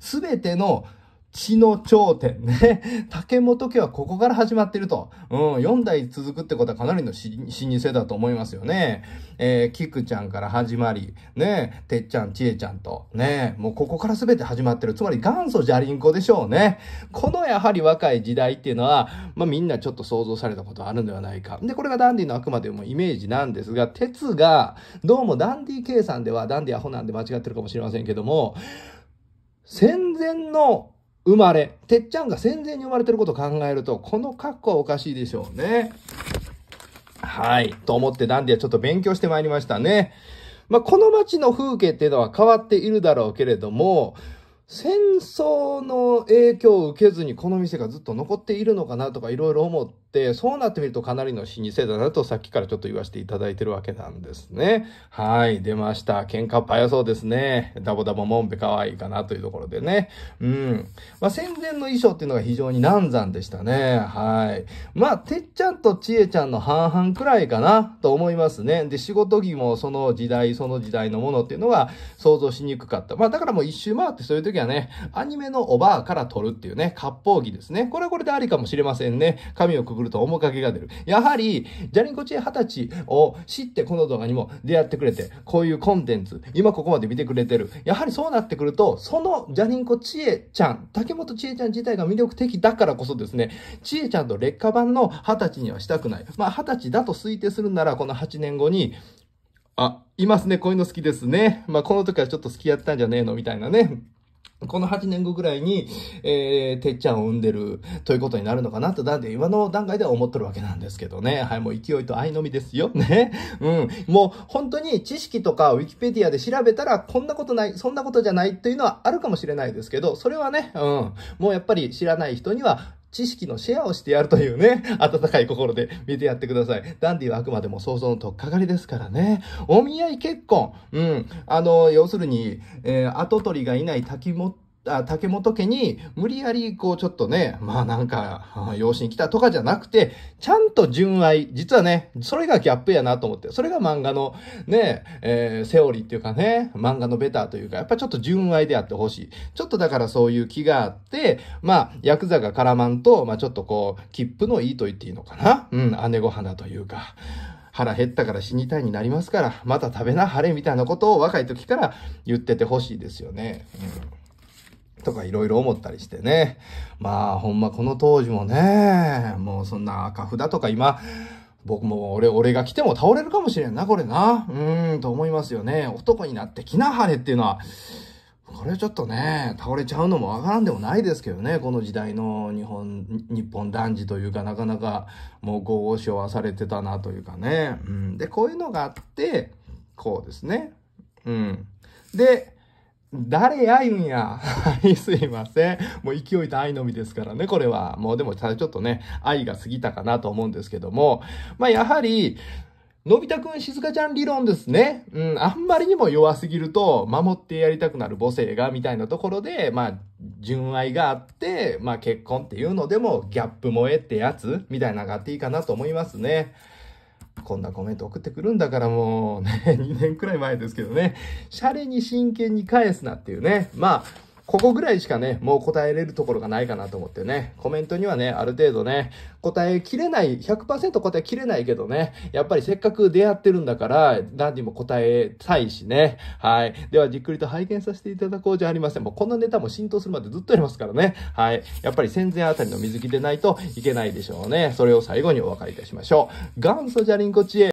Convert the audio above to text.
すべての血の頂点ね。竹本家はここから始まってると。うん、4代続くってことはかなりの老舗だと思いますよね。えー、キクちゃんから始まり、ね、てっちゃん、ちえちゃんと、ね、もうここから全て始まってる。つまり元祖じゃりんこでしょうね。このやはり若い時代っていうのは、まあみんなちょっと想像されたことあるんではないか。で、これがダンディのあくまでもイメージなんですが、鉄が、どうもダンディ計算では、ダンディアホなんで間違ってるかもしれませんけども、戦前の生まれ、てっちゃんが戦前に生まれてることを考えると、この格好はおかしいでしょうね。はい。と思ってダンディはちょっと勉強してまいりましたね。まあ、この街の風景っていうのは変わっているだろうけれども、戦争の影響を受けずにこの店がずっと残っているのかなとかいろいろ思っ、そうなってみるとかなりの老舗だなとさっきからちょっと言わせていただいてるわけなんですね。はい、出ました。喧嘩っ早そうですね。ダボダボもんべ可愛いかなというところでね。うん。まあ、戦前の衣装っていうのが非常に難産でしたね。はい。まあ、てっちゃんとちえちゃんの半々くらいかなと思いますね。で、仕事着もその時代、その時代のものっていうのが想像しにくかった。まあ、だからもう一周回ってそういう時はね、アニメのおばあから撮るっていうね、割烹着ですね。これはこれでありかもしれませんね。髪をく来ると面影が出る。やはり、ジャリンコチェ二十歳を知ってこの動画にも出会ってくれて、こういうコンテンツ、今ここまで見てくれてる。やはりそうなってくると、そのジャリンコチエちゃん、竹本ちえちゃん自体が魅力的だからこそですね、ちえちゃんと劣化版の二十歳にはしたくない。まあ二十歳だと推定するなら、この8年後に、あ、いますね、こういうの好きですね。まあこの時はちょっと好きやったんじゃねえのみたいなね。この8年後ぐらいに、えー、てっちゃんを産んでるということになるのかなと、だんで今の段階では思っとるわけなんですけどね。はい、もう勢いと愛のみですよ。ね。うん。もう本当に知識とかウィキペディアで調べたら、こんなことない、そんなことじゃないというのはあるかもしれないですけど、それはね、うん。もうやっぱり知らない人には、知識のシェアをしてやるというね、温かい心で見てやってください。ダンディはあくまでも想像のとっかかりですからね。お見合い結婚。うん。あの、要するに、えー、跡取りがいない滝も、あ竹本家に無理やりこうちょっとね、まあなんか、養子に来たとかじゃなくて、ちゃんと純愛。実はね、それがギャップやなと思って、それが漫画のね、えー、セオリーっていうかね、漫画のベターというか、やっぱちょっと純愛であってほしい。ちょっとだからそういう気があって、まあ、ヤクザが絡まんと、まあちょっとこう、切符のいいと言っていいのかなうん、姉御花というか。腹減ったから死にたいになりますから、また食べな、晴れみたいなことを若い時から言っててほしいですよね。うんとかいろいろ思ったりしてね。まあほんまこの当時もね、もうそんな赤札とか今、僕も俺、俺が来ても倒れるかもしれんな、これな。うーん、と思いますよね。男になって来なはれっていうのは、これちょっとね、倒れちゃうのもわからんでもないですけどね、この時代の日本、日本男児というかなかなかもう豪しはされてたなというかね。うん。で、こういうのがあって、こうですね。うん。で、誰や言うんや。はい、すいません。もう勢いと愛のみですからね、これは。もうでも、ちょっとね、愛が過ぎたかなと思うんですけども、まあやはり、のび太くん、静香ちゃん理論ですね。うん、あんまりにも弱すぎると、守ってやりたくなる母性が、みたいなところで、まあ、純愛があって、まあ結婚っていうのでも、ギャップ萌えってやつみたいなのがあっていいかなと思いますね。こんなコメント送ってくるんだからもうね、2 年くらい前ですけどね、シャレに真剣に返すなっていうね。まあ、ここぐらいしかね、もう答えれるところがないかなと思ってね、コメントにはね、ある程度ね、答えきれない、100%答えきれないけどね、やっぱりせっかく出会ってるんだから、何にも答えたいしね。はい。では、じっくりと拝見させていただこうじゃありません。もうこんなネタも浸透するまでずっとやりますからね。はい。やっぱり戦前あたりの水着でないといけないでしょうね。それを最後にお別れいたしましょう。元祖じゃりんこ知恵。